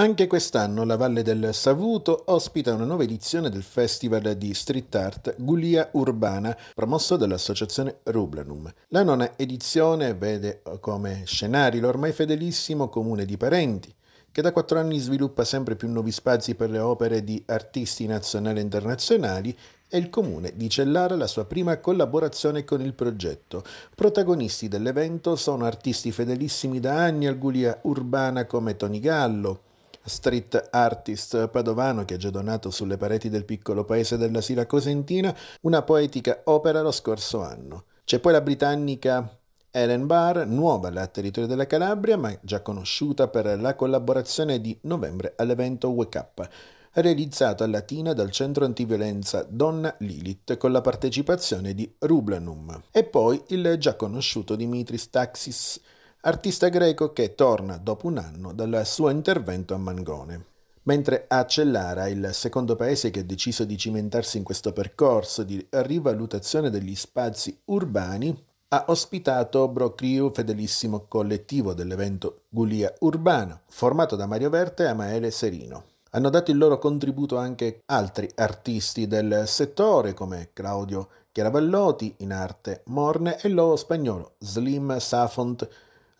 Anche quest'anno la Valle del Savuto ospita una nuova edizione del Festival di Street Art Gulia Urbana, promosso dall'associazione Rublanum. La nona edizione vede come scenari l'ormai fedelissimo comune di Parenti, che da quattro anni sviluppa sempre più nuovi spazi per le opere di artisti nazionali e internazionali e il comune di Cellara la sua prima collaborazione con il progetto. Protagonisti dell'evento sono artisti fedelissimi da anni al Gulia Urbana come Tony Gallo, street artist padovano che ha già donato sulle pareti del piccolo paese della Sira Cosentina una poetica opera lo scorso anno. C'è poi la britannica Ellen Barr, nuova al territorio della Calabria, ma già conosciuta per la collaborazione di novembre all'evento Wake Up, realizzato a Latina dal centro antiviolenza Donna Lilith con la partecipazione di Rublanum. E poi il già conosciuto Dimitris Taxis, artista greco che torna dopo un anno dal suo intervento a Mangone. Mentre a Cellara, il secondo paese che ha deciso di cimentarsi in questo percorso di rivalutazione degli spazi urbani, ha ospitato Brocriu, fedelissimo collettivo dell'evento Gulia Urbana, formato da Mario Verte e Amaele Serino. Hanno dato il loro contributo anche altri artisti del settore come Claudio Chiaravallotti in arte morne e lo spagnolo Slim Safont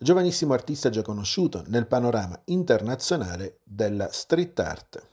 giovanissimo artista già conosciuto nel panorama internazionale della street art.